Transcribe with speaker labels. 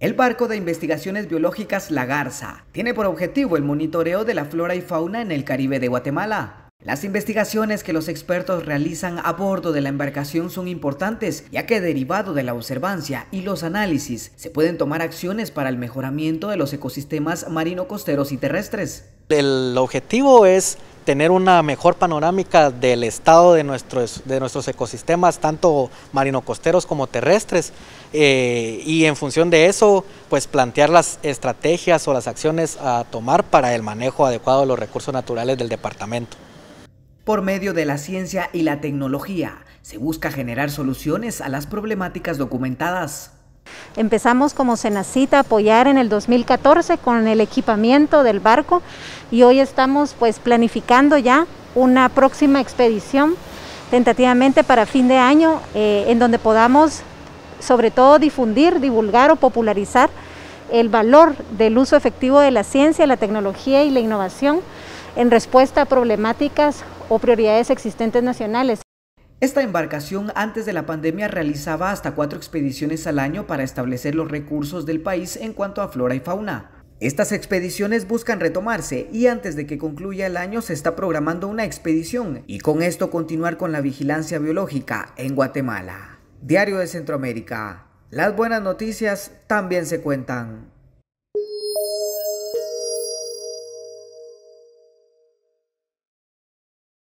Speaker 1: El barco de investigaciones biológicas La Garza tiene por objetivo el monitoreo de la flora y fauna en el Caribe de Guatemala. Las investigaciones que los expertos realizan a bordo de la embarcación son importantes, ya que derivado de la observancia y los análisis se pueden tomar acciones para el mejoramiento de los ecosistemas marino-costeros y terrestres.
Speaker 2: El objetivo es tener una mejor panorámica del estado de nuestros, de nuestros ecosistemas, tanto marino-costeros como terrestres, eh, y en función de eso, pues plantear las estrategias o las acciones a tomar para el manejo adecuado de los recursos naturales del departamento.
Speaker 1: Por medio de la ciencia y la tecnología, se busca generar soluciones a las problemáticas documentadas
Speaker 3: Empezamos como Senacita a apoyar en el 2014 con el equipamiento del barco y hoy estamos pues planificando ya una próxima expedición tentativamente para fin de año eh, en donde podamos sobre todo difundir, divulgar o popularizar el valor del uso efectivo de la ciencia, la tecnología y la innovación en respuesta a problemáticas o prioridades existentes nacionales.
Speaker 1: Esta embarcación antes de la pandemia realizaba hasta cuatro expediciones al año para establecer los recursos del país en cuanto a flora y fauna. Estas expediciones buscan retomarse y antes de que concluya el año se está programando una expedición y con esto continuar con la vigilancia biológica en Guatemala. Diario de Centroamérica. Las buenas noticias también se cuentan.